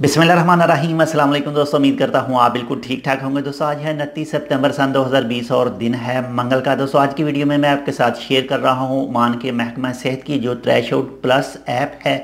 बिसमिल रहीम अस्सलाम वालेकुम दोस्तों उम्मीद करता हूँ आप बिल्कुल ठीक ठाक होंगे दोस्तों आज है उनतीस सितंबर सन 2020 और दिन है मंगल का दोस्तों आज की वीडियो में मैं आपके साथ शेयर कर रहा हूँ मान के महकमा सेहत की जो ट्रैश आउट प्लस ऐप है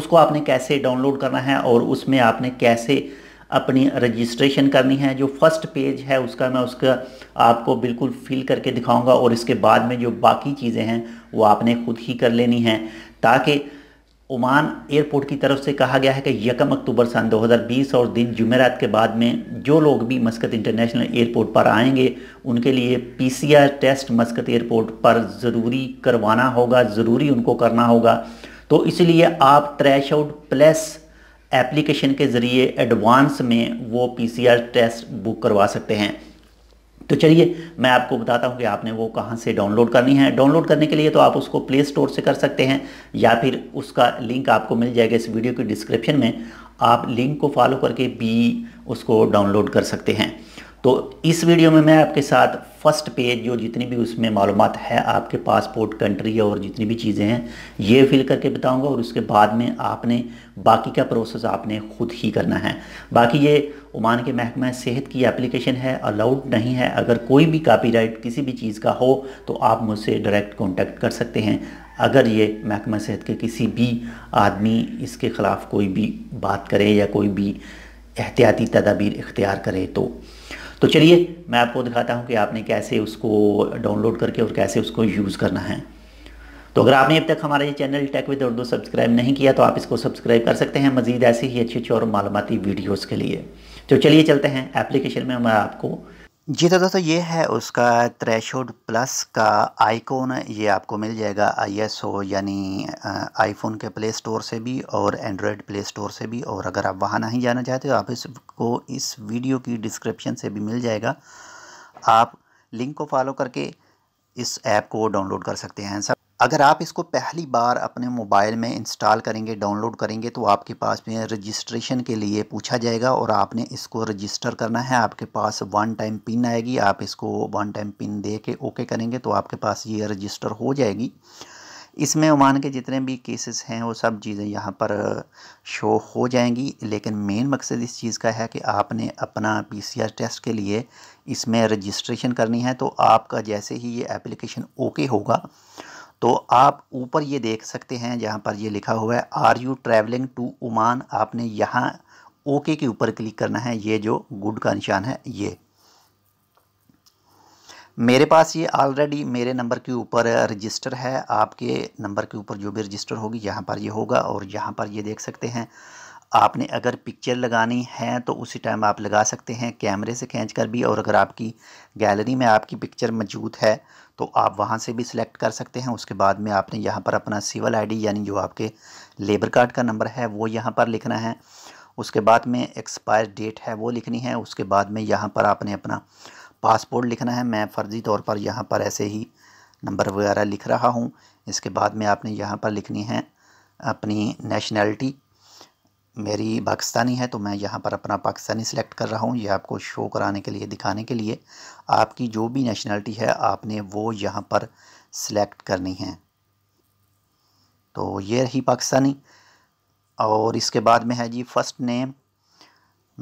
उसको आपने कैसे डाउनलोड करना है और उसमें आपने कैसे अपनी रजिस्ट्रेशन करनी है जो फर्स्ट पेज है उसका मैं उसका आपको बिल्कुल फिल करके दिखाऊँगा और इसके बाद में जो बाकी चीज़ें हैं वो आपने खुद ही कर लेनी है ताकि ओमान एयरपोर्ट की तरफ से कहा गया है कि यकम अक्टूबर सन 2020 और दिन जुमेरात के बाद में जो लोग भी मस्कत इंटरनेशनल एयरपोर्ट पर आएंगे उनके लिए पीसीआर टेस्ट मस्कत एयरपोर्ट पर ज़रूरी करवाना होगा ज़रूरी उनको करना होगा तो इसलिए आप ट्रैश आउट प्लस एप्लीकेशन के ज़रिए एडवांस में वो पी टेस्ट बुक करवा सकते हैं तो चलिए मैं आपको बताता हूँ कि आपने वो कहाँ से डाउनलोड करनी है डाउनलोड करने के लिए तो आप उसको प्ले स्टोर से कर सकते हैं या फिर उसका लिंक आपको मिल जाएगा इस वीडियो के डिस्क्रिप्शन में आप लिंक को फॉलो करके भी उसको डाउनलोड कर सकते हैं तो इस वीडियो में मैं आपके साथ फर्स्ट पेज जो जितनी भी उसमें मालूम है आपके पासपोर्ट कंट्री और जितनी भी चीज़ें हैं ये फिल करके बताऊंगा और उसके बाद में आपने बाकी का प्रोसेस आपने खुद ही करना है बाकी ये ओमान के महकमा सेहत की एप्लीकेशन है अलाउड नहीं है अगर कोई भी कॉपीराइट किसी भी चीज़ का हो तो आप मुझसे डायरेक्ट कॉन्टैक्ट कर सकते हैं अगर ये महकमा सेहत के किसी भी आदमी इसके ख़िलाफ़ कोई भी बात करे या कोई भी एहतियाती तदाबीर इख्तियार करे तो तो चलिए मैं आपको दिखाता हूँ कि आपने कैसे उसको डाउनलोड करके और कैसे उसको यूज़ करना है तो अगर आपने अब तक हमारा ये channel tech with Urdu subscribe नहीं किया तो आप इसको सब्सक्राइब कर सकते हैं मज़ीद ऐसी ही अच्छी अच्छी और मालूमती वीडियोज़ के लिए तो चलिए चलते हैं एप्लीकेशन में मैं आपको जी तो दोस्तों ये है उसका त्रेशोड प्लस का आइकॉन ये आपको मिल जाएगा आईएसओ यानी आईफोन के प्ले स्टोर से भी और एंड्रॉयड प्ले स्टोर से भी और अगर आप वहाँ नहीं जाना चाहते तो आप इसको इस वीडियो की डिस्क्रिप्शन से भी मिल जाएगा आप लिंक को फॉलो करके इस ऐप को डाउनलोड कर सकते हैं सब अगर आप इसको पहली बार अपने मोबाइल में इंस्टॉल करेंगे डाउनलोड करेंगे तो आपके पास में रजिस्ट्रेशन के लिए पूछा जाएगा और आपने इसको रजिस्टर करना है आपके पास वन टाइम पिन आएगी आप इसको वन टाइम पिन दे के ओके करेंगे तो आपके पास ये रजिस्टर हो जाएगी इसमें ओमान के जितने भी केसेस हैं वो सब चीज़ें यहाँ पर शो हो जाएंगी लेकिन मेन मकसद इस चीज़ का है कि आपने अपना पीसीआर टेस्ट के लिए इसमें रजिस्ट्रेशन करनी है तो आपका जैसे ही ये एप्लीकेशन ओके होगा तो आप ऊपर ये देख सकते हैं जहाँ पर ये लिखा हुआ है are you travelling to Oman आपने यहाँ ओके के ऊपर क्लिक करना है ये जो गुड का निशान है ये मेरे पास ये ऑलरेडी मेरे नंबर के ऊपर रजिस्टर है आपके नंबर के ऊपर जो भी रजिस्टर होगी यहाँ पर ये होगा और यहाँ पर ये देख सकते हैं आपने अगर पिक्चर लगानी है तो उसी टाइम आप लगा सकते हैं कैमरे से खींच कर भी और अगर आपकी गैलरी में आपकी पिक्चर मौजूद है तो आप वहाँ से भी सिलेक्ट कर सकते हैं उसके बाद में आपने यहाँ पर अपना सिविल आईडी यानी जो आपके लेबर कार्ड का नंबर है वो यहाँ पर लिखना है उसके बाद में एक्सपायर डेट है वो लिखनी है उसके बाद में यहाँ पर आपने अपना पासपोर्ट लिखना है मैं फ़र्ज़ी तौर पर यहाँ पर ऐसे ही नंबर वगैरह लिख रहा हूँ इसके बाद में आपने यहाँ पर लिखनी है अपनी नेशनैलिटी मेरी पाकिस्तानी है तो मैं यहाँ पर अपना पाकिस्तानी सिलेक्ट कर रहा हूँ ये आपको शो कराने के लिए दिखाने के लिए आपकी जो भी नेशनलिटी है आपने वो यहाँ पर सिलेक्ट करनी है तो ये रही पाकिस्तानी और इसके बाद में है जी फ़र्स्ट नेम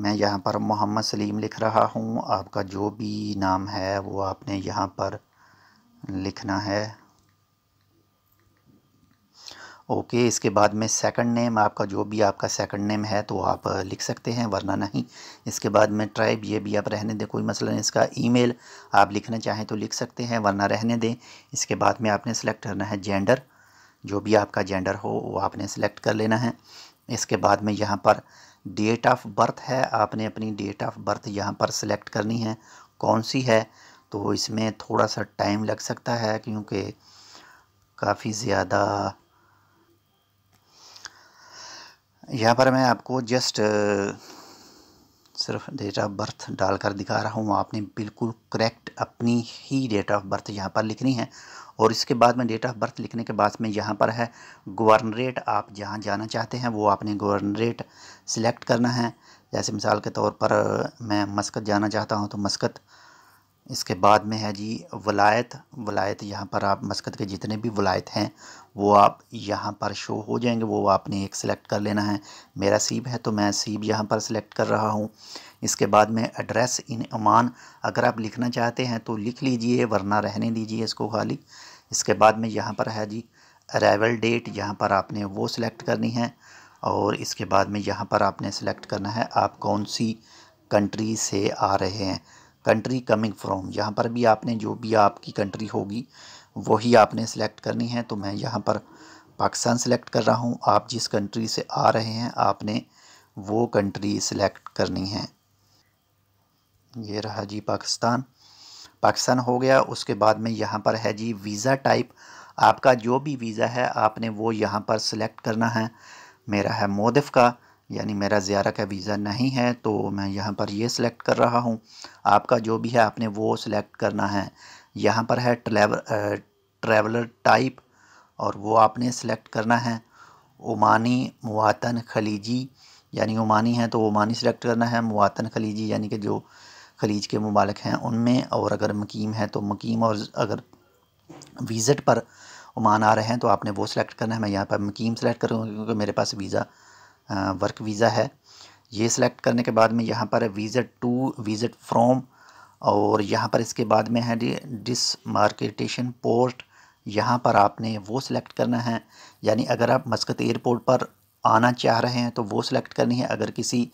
मैं यहाँ पर मोहम्मद सलीम लिख रहा हूँ आपका जो भी नाम है वो आपने यहाँ पर लिखना है ओके इसके बाद में सेकंड नेम आपका जो भी आपका सेकंड नेम है तो आप लिख सकते हैं वरना नहीं इसके बाद में ट्राइब ये भी आप रहने दें कोई मसला नहीं इसका ईमेल आप लिखना चाहें तो लिख सकते हैं वरना रहने दें इसके बाद में आपने सेलेक्ट करना है जेंडर जो भी आपका जेंडर हो वो आपने सेलेक्ट कर लेना है इसके बाद में यहाँ पर डेट ऑफ बर्थ है आपने अपनी डेट ऑफ बर्थ यहाँ पर सिलेक्ट करनी है कौन सी है तो इसमें थोड़ा सा टाइम लग सकता है क्योंकि काफ़ी ज़्यादा यहाँ पर मैं आपको जस्ट सिर्फ डेट ऑफ बर्थ डालकर दिखा रहा हूँ आपने बिल्कुल करेक्ट अपनी ही डेट ऑफ बर्थ यहाँ पर लिखनी है और इसके बाद में डेट ऑफ बर्थ लिखने के बाद में यहाँ पर है गवर्नरेट आप जहाँ जाना चाहते हैं वो आपने गवर्नरेट सिलेक्ट करना है जैसे मिसाल के तौर पर मैं मस्कत जाना चाहता हूँ तो मस्कत इसके बाद में है जी वलायत वलायत यहाँ पर आप मस्कत के जितने भी वलायत हैं वो आप यहाँ पर शो हो जाएंगे वो आपने एक सिलेक्ट कर लेना है मेरा सीब है तो मैं सीब यहाँ पर सिलेक्ट कर रहा हूँ इसके बाद में एड्रेस इन अमान अगर आप लिखना चाहते हैं तो लिख लीजिए वरना रहने दीजिए इसको खाली इसके बाद में यहाँ पर है जी अरावल डेट यहाँ पर आपने वो सिलेक्ट करनी है और इसके बाद में यहाँ पर आपने सेलेक्ट करना है आप कौन सी कंट्री से आ रहे हैं कंट्री कमिंग फ्रॉम यहाँ पर भी आपने जो भी आपकी कंट्री होगी वही आपने सेलेक्ट करनी है तो मैं यहाँ पर पाकिस्तान सेलेक्ट कर रहा हूँ आप जिस कंट्री से आ रहे हैं आपने वो कंट्री सेलेक्ट करनी है ये रहा जी पाकिस्तान पाकिस्तान हो गया उसके बाद में यहाँ पर है जी वीज़ा टाइप आपका जो भी वीज़ा है आपने वो यहाँ पर सेलेक्ट करना है मेरा है मोदफ का यानी मेरा ज़्यारा का वीज़ा नहीं है तो मैं यहाँ पर ये सिलेक्ट कर रहा हूँ आपका जो भी है आपने वो सिलेक्ट करना है यहाँ पर है ट्रेवल ट्रैवलर टाइप और वो आपने सिलेक्ट करना है ओमानी मुआतन खलीजी यानी ओमानी है तो ओमानी सिलेक्ट करना है मुआतन खलीजी यानी कि जो खलीज के ममालिक हैं उनमें और अगर मकीम है तो मकीम और अगर विज़िट पर ओमान आ रहे हैं तो आपने वो सिलेक्ट करना है मैं यहाँ पर मकीम सेलेक्ट करूँगा क्योंकि मेरे पास वीज़ा वर्क वीज़ा है ये सिलेक्ट करने के बाद में यहाँ पर है वीज़ा टू वीज़ा फ्रॉम और यहाँ पर इसके बाद में है डिस मार्केटेशन पोस्ट यहाँ पर आपने वो सिलेक्ट करना है यानी अगर आप मस्कत एयरपोर्ट पर आना चाह रहे हैं तो वो सिलेक्ट करनी है अगर किसी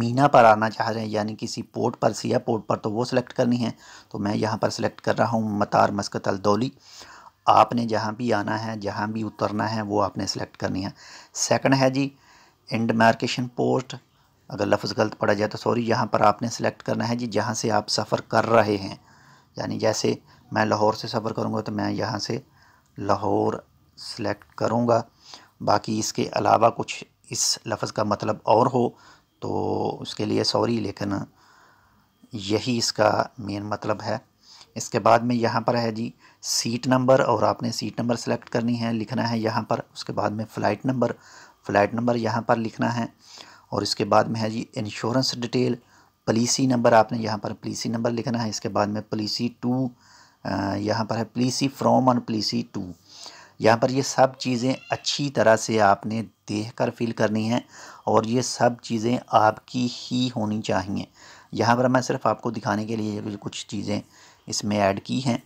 मीना पर आना चाह रहे हैं यानी किसी पोर्ट पर सिया पोर्ट पर तो वो सिलेक्ट करनी है तो मैं यहाँ पर सिलेक्ट कर रहा हूँ मतार मस्कत अलदौली आपने जहाँ भी आना है जहाँ भी उतरना है वो आपने सेलेक्ट करनी है सेकंड है जी एंड मार्केशन पोस्ट अगर लफ्ज़ गलत पड़ा जाए तो सॉरी यहाँ पर आपने सेलेक्ट करना है जी जहाँ से आप सफ़र कर रहे हैं यानी जैसे मैं लाहौर से सफ़र करूँगा तो मैं यहाँ से लाहौर सेलेक्ट करूँगा बाकी इसके अलावा कुछ इस लफ्ज़ का मतलब और हो तो उसके लिए सॉरी लेकिन यही इसका मेन मतलब है इसके बाद में यहाँ पर है जी सीट नंबर और आपने सीट नंबर सेलेक्ट करनी है लिखना है यहाँ पर उसके बाद में फ़्लाइट नंबर फ़्लैट नंबर यहाँ पर लिखना है और इसके बाद में है जी इंश्योरेंस डिटेल पॉलिसी नंबर आपने यहाँ पर पॉलिसी नंबर लिखना है इसके बाद में पॉलिसी टू यहाँ पर है पॉलिसी फ्रॉम और पॉलिसी टू यहाँ पर ये सब चीज़ें अच्छी तरह से आपने देख कर फिल करनी है और ये सब चीज़ें आपकी ही होनी चाहिए यहाँ पर मैं सिर्फ आपको दिखाने के लिए कुछ चीज़ें इसमें ऐड की हैं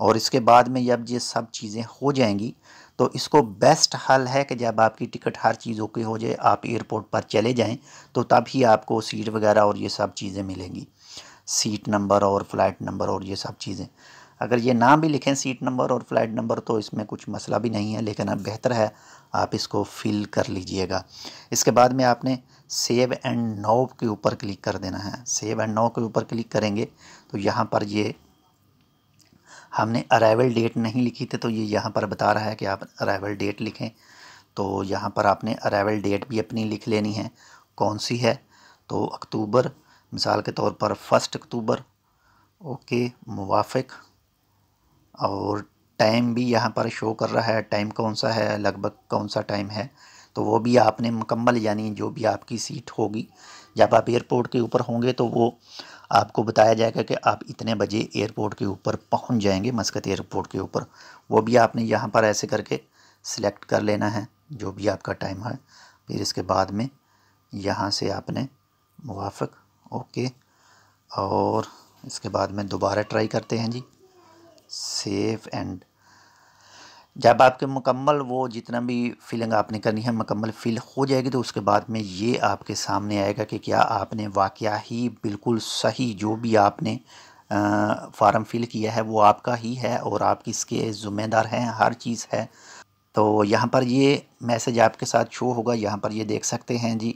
और इसके बाद में जब ये सब चीज़ें हो जाएंगी तो इसको बेस्ट हल है कि जब आपकी टिकट हर चीज़ों की हो जाए आप एयरपोर्ट पर चले जाएं तो तब ही आपको सीट वगैरह और ये सब चीज़ें मिलेंगी सीट नंबर और फ्लाइट नंबर और ये सब चीज़ें अगर ये नाम भी लिखें सीट नंबर और फ्लाइट नंबर तो इसमें कुछ मसला भी नहीं है लेकिन अब बेहतर है आप इसको फिल कर लीजिएगा इसके बाद में आपने सेव एंड नो के ऊपर क्लिक कर देना है सेव एंड नो के ऊपर क्लिक करेंगे तो यहाँ पर ये हमने अराइवल डेट नहीं लिखी थी तो ये यहाँ पर बता रहा है कि आप अराइवल डेट लिखें तो यहाँ पर आपने अराइवल डेट भी अपनी लिख लेनी है कौन सी है तो अक्टूबर मिसाल के तौर पर फर्स्ट अक्टूबर ओके मुवाफिक और टाइम भी यहाँ पर शो कर रहा है टाइम कौन सा है लगभग कौन सा टाइम है तो वो भी आपने मुकम्मल यानी जो भी आपकी सीट होगी जब आप एयरपोर्ट के ऊपर होंगे तो वो आपको बताया जाएगा कि आप इतने बजे एयरपोर्ट के ऊपर पहुंच जाएंगे मस्कत एयरपोर्ट के ऊपर वो भी आपने यहाँ पर ऐसे करके सिलेक्ट कर लेना है जो भी आपका टाइम है फिर इसके बाद में यहाँ से आपने मुआफ़ ओके और इसके बाद में दोबारा ट्राई करते हैं जी सेफ एंड जब आपके मुकम्मल वो जितना भी फिलिंग आपने करनी है मुकम्मल फिल हो जाएगी तो उसके बाद में ये आपके सामने आएगा कि क्या आपने वाक़ ही बिल्कुल सही जो भी आपने फार्म फिल किया है वो आपका ही है और आप किसके जुम्मेदार हैं हर चीज़ है तो यहाँ पर ये मैसेज आपके साथ शो होगा यहाँ पर ये देख सकते हैं जी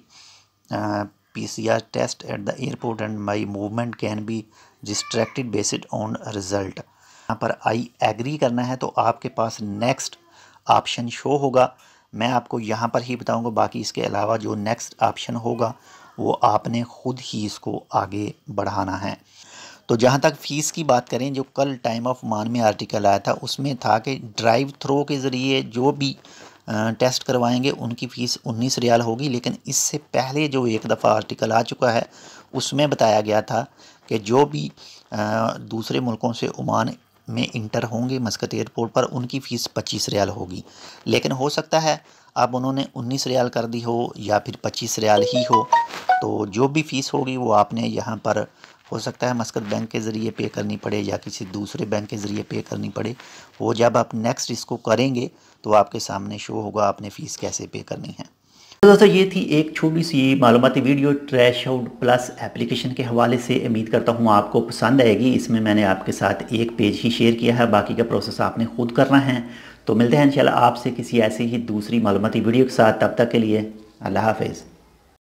आर test at the airport and my movement can be restricted based on result यहाँ पर आई एग्री करना है तो आपके पास नेक्स्ट ऑप्शन शो होगा मैं आपको यहाँ पर ही बताऊँगा बाकी इसके अलावा जो नेक्स्ट ऑप्शन होगा वो आपने ख़ुद ही इसको आगे बढ़ाना है तो जहाँ तक फ़ीस की बात करें जो कल टाइम ऑफ मान में आर्टिकल आया था उसमें था कि ड्राइव थ्रो के ज़रिए जो भी टेस्ट करवाएंगे उनकी फ़ीस उन्नीस रियाल होगी लेकिन इससे पहले जो एक दफ़ा आर्टिकल आ चुका है उसमें बताया गया था कि जो भी दूसरे मुल्कों से ओमान में इंटर होंगे मस्कत एयरपोर्ट पर उनकी फ़ीस पच्चीस रियाल होगी लेकिन हो सकता है अब उन्होंने उन्नीस रियाल कर दी हो या फिर पच्चीस रियाल ही हो तो जो भी फ़ीस होगी वो आपने यहाँ पर हो सकता है मस्कत बैंक के ज़रिए पे करनी पड़े या किसी दूसरे बैंक के ज़रिए पे करनी पड़े वो जब आप नेक्स्ट इसको करेंगे तो आपके सामने शो होगा आपने फ़ीस कैसे पे करनी है तो दोस्तों ये थी एक छोटी सी मालूमती वीडियो ट्रैश आउट प्लस एप्लीकेशन के हवाले से उम्मीद करता हूँ आपको पसंद आएगी इसमें मैंने आपके साथ एक पेज ही शेयर किया है बाकी का प्रोसेस आपने खुद करना है तो मिलते हैं इंशाल्लाह आपसे किसी ऐसी ही दूसरी मालूमती वीडियो के साथ तब तक के लिए अल्लाह हाफिज़